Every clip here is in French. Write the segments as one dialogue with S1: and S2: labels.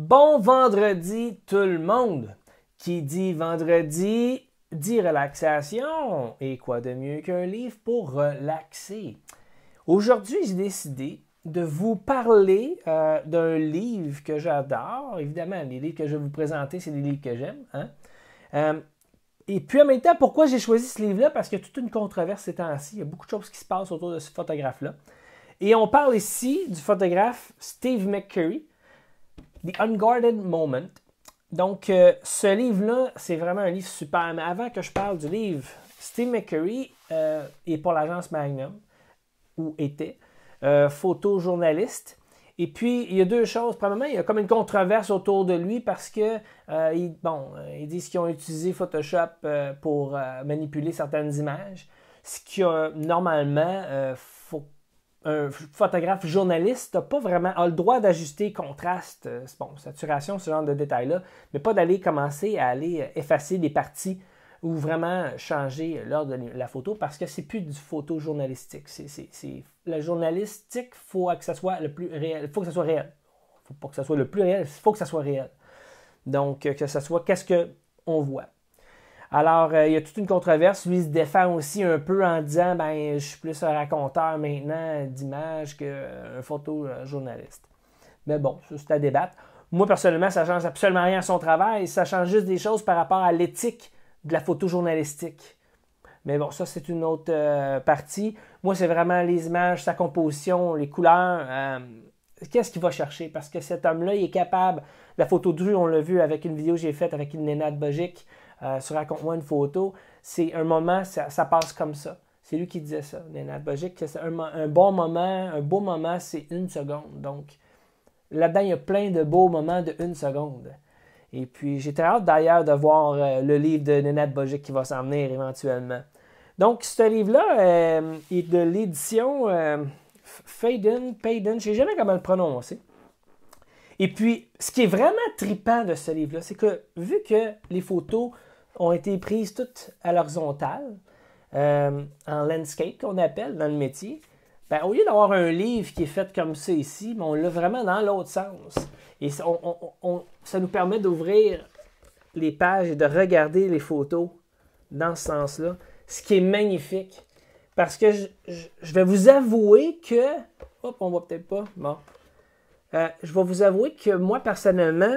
S1: Bon vendredi tout le monde. Qui dit vendredi dit relaxation. Et quoi de mieux qu'un livre pour relaxer? Aujourd'hui, j'ai décidé de vous parler euh, d'un livre que j'adore. Évidemment, les livres que je vais vous présenter, c'est des livres que j'aime. Hein. Euh, et puis en même temps, pourquoi j'ai choisi ce livre-là? Parce qu'il y a toute une controverse ces temps-ci. Il y a beaucoup de choses qui se passent autour de ce photographe-là. Et on parle ici du photographe Steve McCurry, The Unguarded Moment. Donc, euh, ce livre-là, c'est vraiment un livre super. Mais avant que je parle du livre, Steve McCurry euh, est pour l'agence Magnum, ou était, euh, photojournaliste. Et puis, il y a deux choses. Premièrement, il y a comme une controverse autour de lui parce que, ils, bon, ils disent qu'ils ont utilisé Photoshop pour manipuler certaines images, ce qui a normalement un photographe journaliste, n'a pas vraiment le droit d'ajuster contraste, euh, bon, saturation, ce genre de détails-là, mais pas d'aller commencer à aller euh, effacer des parties ou vraiment changer l'ordre de la photo parce que c'est plus du photo journalistique. C'est, le journalistique, faut que ça soit le plus réel. Faut que ça soit réel. Faut pas que ça soit le plus réel, il faut que ça soit réel. Donc euh, que ça soit qu'est-ce que on voit. Alors, euh, il y a toute une controverse. Lui, se défend aussi un peu en disant ben, je suis plus un raconteur maintenant d'images qu'un euh, photojournaliste. Mais bon, c'est à débattre. Moi, personnellement, ça change absolument rien à son travail. Ça change juste des choses par rapport à l'éthique de la photojournalistique. Mais bon, ça, c'est une autre euh, partie. Moi, c'est vraiment les images, sa composition, les couleurs. Qu'est-ce qu'il va chercher? Parce que cet homme-là, il est capable. La photo de rue, on l'a vu avec une vidéo que j'ai faite avec une nénade bogique. Euh, sur Raconte-moi une photo. C'est un moment, ça, passe comme ça. C'est lui qui disait ça, Nénat Bogic, que c'est un, un, bon moment, un beau moment, c'est une seconde. Donc, là-dedans, il y a plein de beaux moments de une seconde. Et puis, j'ai très hâte d'ailleurs de voir euh, le livre de Nenad Bogic qui va s'en venir éventuellement. Donc, ce livre-là il euh, est de l'édition Faden, Payden, je ne sais jamais comment le prononcer. Et puis, ce qui est vraiment tripant de ce livre-là, c'est que vu que les photos ont été prises toutes à l'horizontale, euh, en landscape qu'on appelle dans le métier. Ben au lieu d'avoir un livre qui est fait comme ça ici, ben, on l'a vraiment dans l'autre sens. Et ça, nous permet d'ouvrir les pages et de regarder les photos dans ce sens-là, ce qui est magnifique. Parce que je, vais vous avouer que... Hop, on voit peut-être pas. Bon. Euh, je vais vous avouer que moi, personnellement,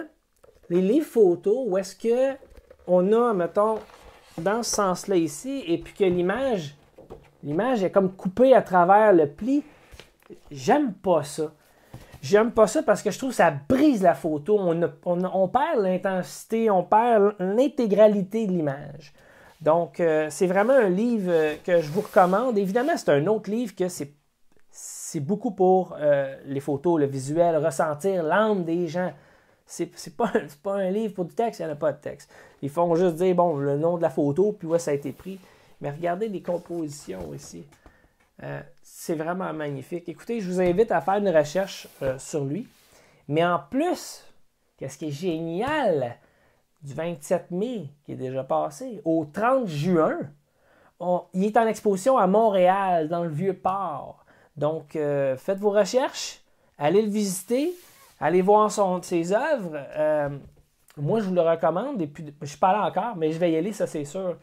S1: les livres photos, où est-ce que on a, mettons, dans ce sens-là ici, et puis que l'image, l'image est comme coupée à travers le pli, j'aime pas ça. J'aime pas ça parce que je trouve que ça brise la photo. On, on, perd l'intensité, on perd l'intégralité de l'image. Donc, euh, c'est vraiment un livre euh, que je vous recommande. Évidemment, c'est un autre livre que c'est, beaucoup pour euh, les photos, le visuel, ressentir l'âme des gens. C'est, c'est, pas, un livre pour du texte, il n'y en a pas de texte. Ils font juste dire, bon, le nom de la photo, puis ça a été pris. Mais regardez les compositions ici. Euh, c'est vraiment magnifique. Écoutez, je vous invite à faire une recherche euh, sur lui. Mais en plus, qu'est-ce qui est génial du 27 mai, qui est déjà passé, au 30 juin, il est en exposition à Montréal, dans le Vieux-Port. Donc, euh, faites vos recherches, allez le visiter. Allez voir son, ses œuvres. Euh, moi, je vous le recommande. Et puis, je ne suis pas là encore, mais je vais y aller, ça c'est sûr.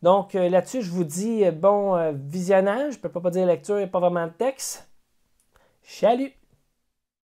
S1: Donc euh, là-dessus, je vous dis euh, bon visionnage. Je ne peux pas dire lecture, il pas vraiment de texte. Salut!